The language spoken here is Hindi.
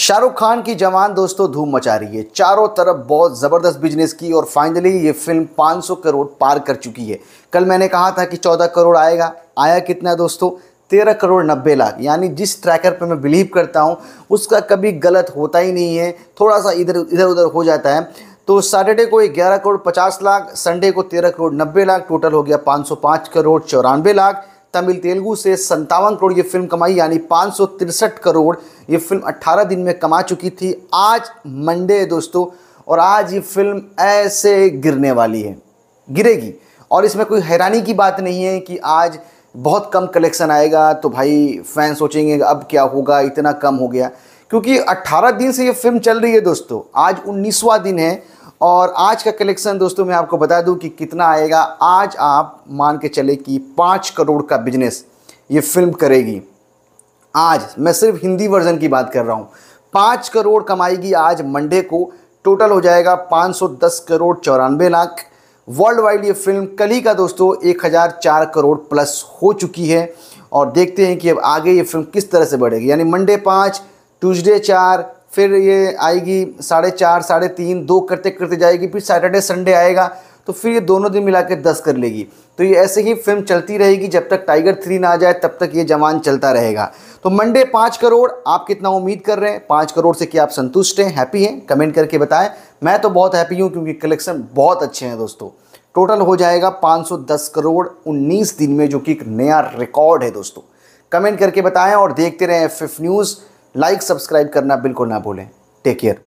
शाहरुख खान की जवान दोस्तों धूम मचा रही है चारों तरफ बहुत ज़बरदस्त बिजनेस की और फाइनली ये फिल्म 500 करोड़ पार कर चुकी है कल मैंने कहा था कि 14 करोड़ आएगा आया कितना दोस्तों तेरह करोड़ नब्बे लाख यानी जिस ट्रैकर पर मैं बिलीव करता हूँ उसका कभी गलत होता ही नहीं है थोड़ा सा इधर इधर उधर हो जाता है तो सैटरडे को ग्यारह करोड़ पचास लाख संडे को तेरह करोड़ नब्बे लाख टोटल हो गया पाँच सौ पाँच करोड़ चौरानवे लाख तमिल तेलुगु से संतावन करोड़ ये फिल्म कमाई यानी पाँच करोड़ ये फिल्म 18 दिन में कमा चुकी थी आज मंडे दोस्तों और आज ये फिल्म ऐसे गिरने वाली है गिरेगी और इसमें कोई हैरानी की बात नहीं है कि आज बहुत कम कलेक्शन आएगा तो भाई फैन सोचेंगे अब क्या होगा इतना कम हो गया क्योंकि 18 दिन से ये फिल्म चल रही है दोस्तों आज 19वां दिन है और आज का कलेक्शन दोस्तों मैं आपको बता दूं कि कितना आएगा आज आप मान के चले कि पाँच करोड़ का बिजनेस ये फिल्म करेगी आज मैं सिर्फ हिंदी वर्जन की बात कर रहा हूँ पाँच करोड़ कमाएगी आज मंडे को टोटल हो जाएगा 510 करोड़ चौरानवे लाख वर्ल्ड वाइड ये फिल्म कल ही का दोस्तों 1004 करोड़ प्लस हो चुकी है और देखते हैं कि अब आगे ये फिल्म किस तरह से बढ़ेगी यानी मंडे पाँच ट्यूजडे चार फिर ये आएगी साढ़े चार साढ़े तीन दो करते करते जाएगी फिर सैटरडे संडे आएगा तो फिर ये दोनों दिन मिला के दस कर लेगी तो ये ऐसे ही फिल्म चलती रहेगी जब तक टाइगर थ्री ना आ जाए तब तक ये जवान चलता रहेगा तो मंडे पाँच करोड़ आप कितना उम्मीद कर रहे हैं पाँच करोड़ से कि आप संतुष्ट हैं हैप्पी हैं कमेंट करके बताएं मैं तो बहुत हैप्पी हूँ क्योंकि कलेक्शन बहुत अच्छे हैं दोस्तों टोटल हो जाएगा पाँच करोड़ उन्नीस दिन में जो कि एक नया रिकॉर्ड है दोस्तों कमेंट करके बताएँ और देखते रहें एफ न्यूज़ लाइक सब्सक्राइब करना बिल्कुल ना भूलें टेक केयर